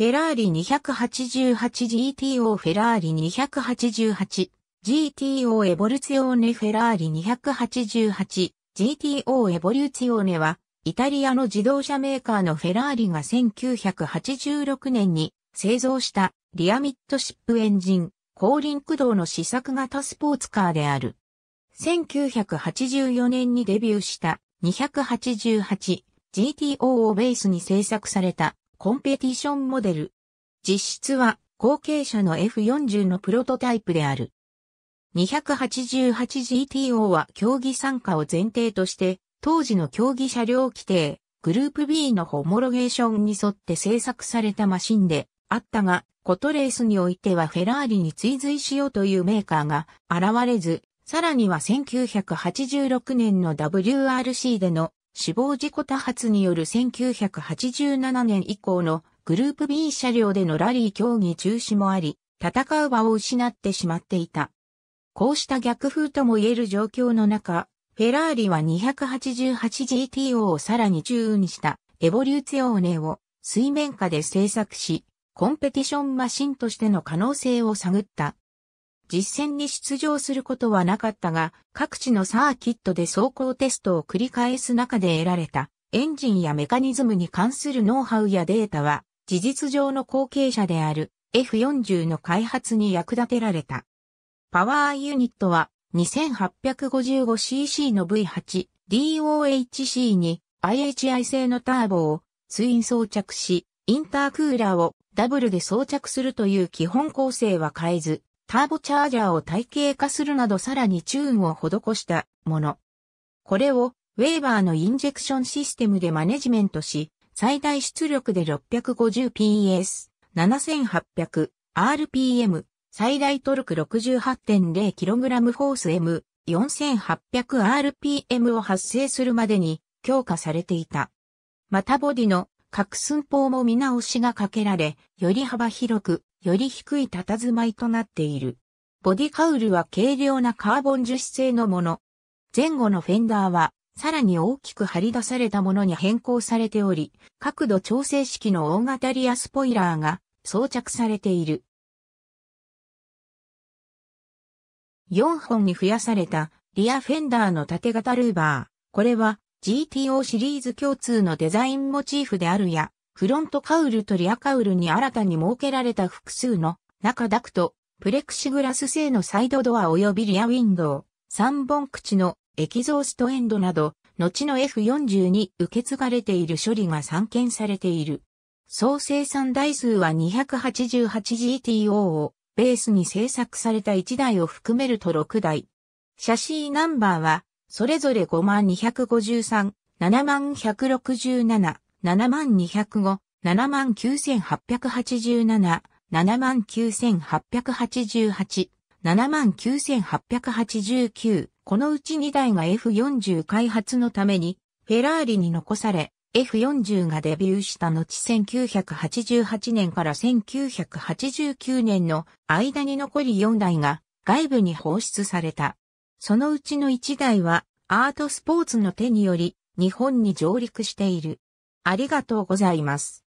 フェラーリ 288GTO フェラーリ 288GTO エボルツィオーネフェラーリ 288GTO エボルツィオーネはイタリアの自動車メーカーのフェラーリが1986年に製造したリアミッドシップエンジン後輪駆動の試作型スポーツカーである。1984年にデビューした 288GTO をベースに製作されたコンペティションモデル。実質は後継者の F40 のプロトタイプである。288GTO は競技参加を前提として、当時の競技車両規定、グループ B のホモロゲーションに沿って製作されたマシンであったが、コトレースにおいてはフェラーリに追随しようというメーカーが現れず、さらには1986年の WRC での死亡事故多発による1987年以降のグループ B 車両でのラリー競技中止もあり、戦う場を失ってしまっていた。こうした逆風とも言える状況の中、フェラーリは 288GTO をさらに中運したエボリューツィオーネを水面下で製作し、コンペティションマシンとしての可能性を探った実戦に出場することはなかったが、各地のサーキットで走行テストを繰り返す中で得られた、エンジンやメカニズムに関するノウハウやデータは、事実上の後継者である F40 の開発に役立てられた。パワーユニットは 2855cc の V8、DOHC に IHI 製のターボをツイン装着し、インタークーラーをダブルで装着するという基本構成は変えず、ターボチャージャーを体系化するなどさらにチューンを施したもの。これをウェーバーのインジェクションシステムでマネジメントし、最大出力で 650PS、7800RPM、最大トルク 68.0kg フォース M、4800rpm を発生するまでに強化されていた。またボディの各寸法も見直しがかけられ、より幅広くより低い佇まいとなっている。ボディカウルは軽量なカーボン樹脂製のもの。前後のフェンダーはさらに大きく張り出されたものに変更されており、角度調整式の大型リアスポイラーが装着されている。4本に増やされたリアフェンダーの縦型ルーバー。これは GTO シリーズ共通のデザインモチーフであるや、フロントカウルとリアカウルに新たに設けられた複数の中ダクト、プレクシグラス製のサイドドア及びリアウィンドウ、3本口のエキゾーストエンドなど、後の F40 に受け継がれている処理が散見されている。総生産台数は 288GTO をベースに製作された1台を含めると6台。シャシーナンバーは、それぞれ5万253、7万167、7 2 0 5 79887、79888、79889、このうち2台が F40 開発のために、フェラーリに残され、F40 がデビューした後1988年から1989年の間に残り4台が外部に放出された。そのうちの1台はアートスポーツの手により日本に上陸している。ありがとうございます。